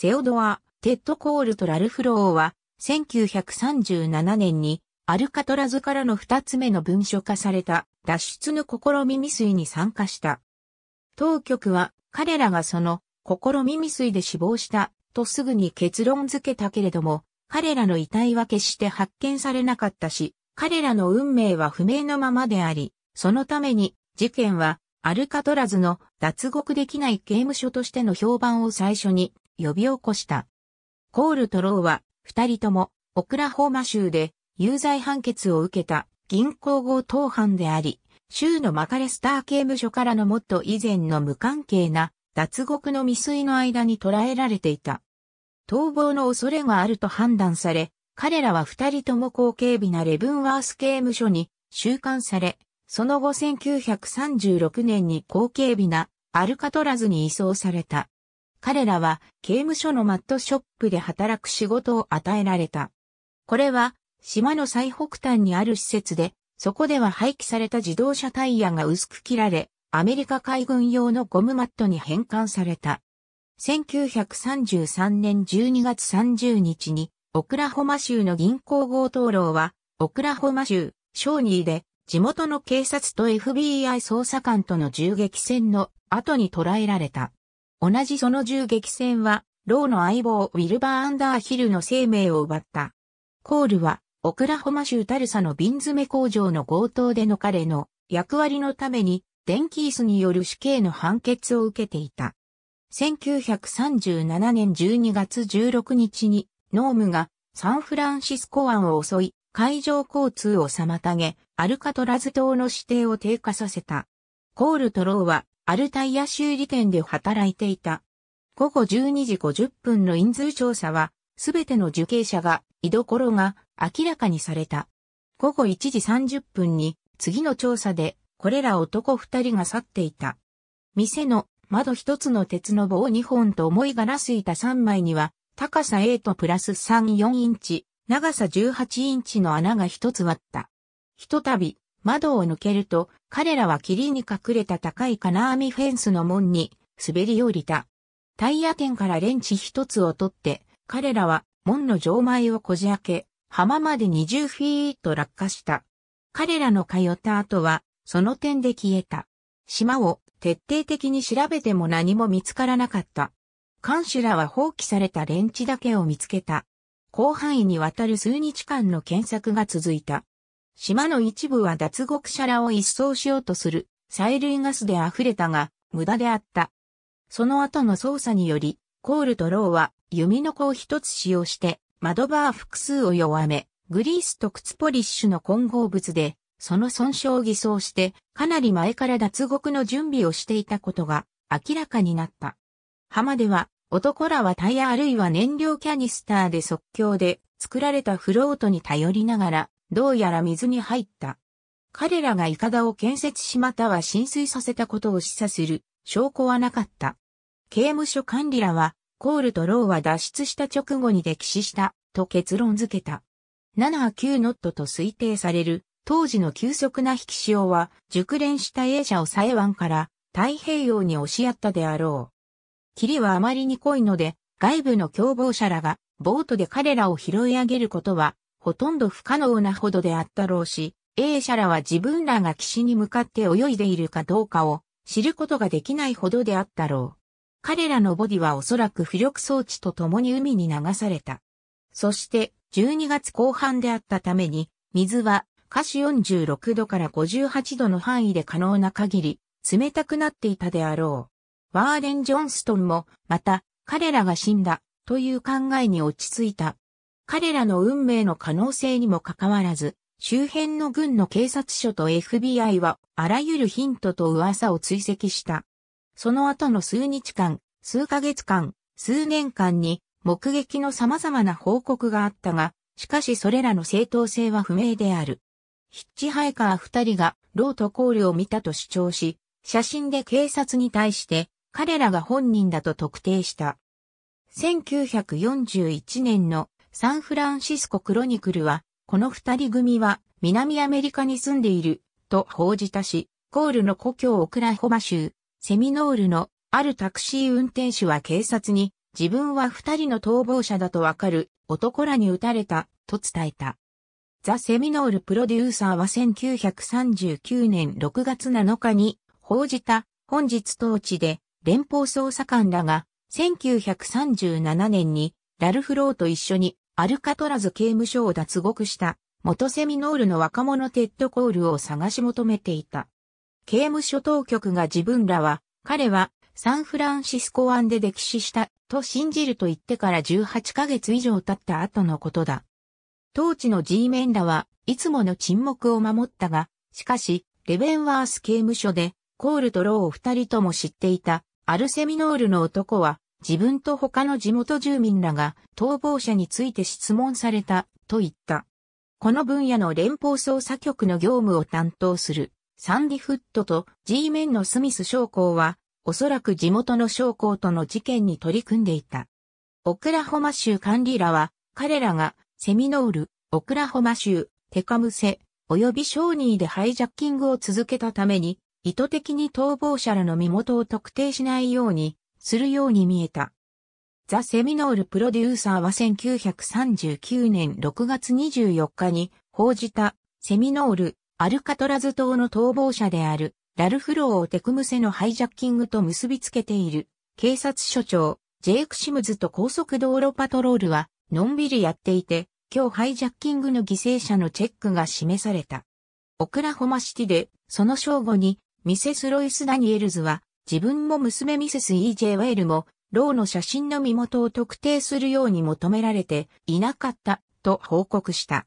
セオドア、テッド・コールとラルフ・ローは、1937年に、アルカトラズからの二つ目の文書化された脱出の試み未遂に参加した。当局は彼らがその試み未遂で死亡したとすぐに結論付けたけれども、彼らの遺体は決して発見されなかったし、彼らの運命は不明のままであり、そのために事件はアルカトラズの脱獄できない刑務所としての評判を最初に呼び起こした。コールとローは、二人とも、オクラホーマ州で、有罪判決を受けた、銀行強盗犯であり、州のマカレスター刑務所からのもっと以前の無関係な、脱獄の未遂の間に捕らえられていた。逃亡の恐れがあると判断され、彼らは二人とも高警備なレブンワース刑務所に収監され、その後1936年に高警備なアルカトラズに移送された。彼らは刑務所のマットショップで働く仕事を与えられた。これは島の最北端にある施設で、そこでは廃棄された自動車タイヤが薄く切られ、アメリカ海軍用のゴムマットに変換された。1933年12月30日に、オクラホマ州の銀行強盗牢は、オクラホマ州、ショーニーで、地元の警察と FBI 捜査官との銃撃戦の後に捕らえられた。同じその銃撃戦は、ローの相棒ウィルバー・アンダーヒルの生命を奪った。コールは、オクラホマ州タルサの瓶詰工場の強盗での彼の役割のために、デンキースによる死刑の判決を受けていた。1937年12月16日に、ノームがサンフランシスコ湾を襲い、海上交通を妨げ、アルカトラズ島の指定を低下させた。コールとローはアルタイヤ修理店で働いていた。午後12時50分の人数調査は、すべての受刑者が、居所が明らかにされた。午後1時30分に、次の調査で、これら男二人が去っていた。店の窓一つの鉄の棒2本と重いガラス板3枚には、高さ8とプラス3、4インチ、長さ18インチの穴が一つ割った。ひとたび、窓を抜けると、彼らは霧に隠れた高い金網フェンスの門に滑り降りた。タイヤ店からレンチ一つを取って、彼らは門の錠前をこじ開け、浜まで20フィート落下した。彼らの通った後は、その点で消えた。島を徹底的に調べても何も見つからなかった。看守らは放棄されたレンチだけを見つけた。広範囲にわたる数日間の検索が続いた。島の一部は脱獄者らを一掃しようとする、催涙ガスで溢れたが、無駄であった。その後の捜査により、コールとローは弓の子を一つ使用して、窓バー複数を弱め、グリースと靴ポリッシュの混合物で、その損傷を偽装して、かなり前から脱獄の準備をしていたことが明らかになった。浜では、男らはタイヤあるいは燃料キャニスターで即興で作られたフロートに頼りながら、どうやら水に入った。彼らがイカダを建設しまたは浸水させたことを示唆する証拠はなかった。刑務所管理らは、コールとローは脱出した直後に溺死したと結論付けた。7は9ノットと推定される当時の急速な引き潮は熟練した A 社をサエ湾から太平洋に押しやったであろう。霧はあまりに濃いので外部の共謀者らがボートで彼らを拾い上げることはほとんど不可能なほどであったろうし、A 社らは自分らが岸に向かって泳いでいるかどうかを知ることができないほどであったろう。彼らのボディはおそらく浮力装置と共に海に流された。そして12月後半であったために水は下肢46度から58度の範囲で可能な限り冷たくなっていたであろう。ワーデン・ジョンストンもまた彼らが死んだという考えに落ち着いた彼らの運命の可能性にもかかわらず、周辺の軍の警察署と FBI はあらゆるヒントと噂を追跡した。その後の数日間、数ヶ月間、数年間に目撃の様々な報告があったが、しかしそれらの正当性は不明である。ヒッチハイカー二人がロートコールを見たと主張し、写真で警察に対して彼らが本人だと特定した。1941年のサンフランシスコクロニクルは、この二人組は南アメリカに住んでいると報じたし、コールの故郷オクラホマ州、セミノールのあるタクシー運転手は警察に自分は二人の逃亡者だとわかる男らに撃たれたと伝えた。ザ・セミノールプロデューサーは1939年6月7日に報じた本日当地で連邦捜査官らが1937年にラルフ・ローと一緒にアルカトラズ刑務所を脱獄した元セミノールの若者テッドコールを探し求めていた。刑務所当局が自分らは、彼はサンフランシスコ湾で溺死したと信じると言ってから18ヶ月以上経った後のことだ。当地の G メンらはいつもの沈黙を守ったが、しかし、レベンワース刑務所で、コールとローを二人とも知っていた、アルセミノールの男は、自分と他の地元住民らが逃亡者について質問されたと言った。この分野の連邦捜査局の業務を担当するサンディ・フットと G メンのスミス将校はおそらく地元の将校との事件に取り組んでいた。オクラホマ州管理らは彼らがセミノール、オクラホマ州、テカムセ、及びショーニーでハイジャッキングを続けたために、意図的に逃亡者らの身元を特定しないように、するように見えた。ザ・セミノールプロデューサーは1939年6月24日に報じたセミノール、アルカトラズ島の逃亡者であるラルフローをテクムセのハイジャッキングと結びつけている警察署長ジェイク・シムズと高速道路パトロールはのんびりやっていて今日ハイジャッキングの犠牲者のチェックが示された。オクラホマシティでその正午にミセス・ロイス・ダニエルズは自分も娘ミセス E.J. ウェールも、ローの写真の身元を特定するように求められていなかった、と報告した。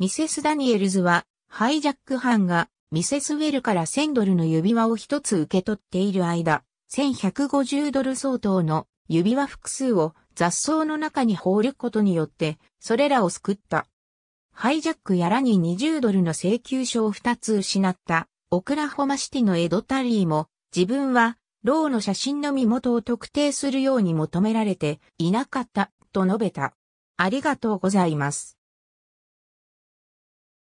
ミセス・ダニエルズは、ハイジャック班が、ミセス・ウェルから1000ドルの指輪を一つ受け取っている間、1150ドル相当の指輪複数を雑草の中に放ることによって、それらを救った。ハイジャックやらに20ドルの請求書を2つ失った、オクラホマシティのエド・タリーも、自分は、ローの写真の身元を特定するように求められていなかった、と述べた。ありがとうございます。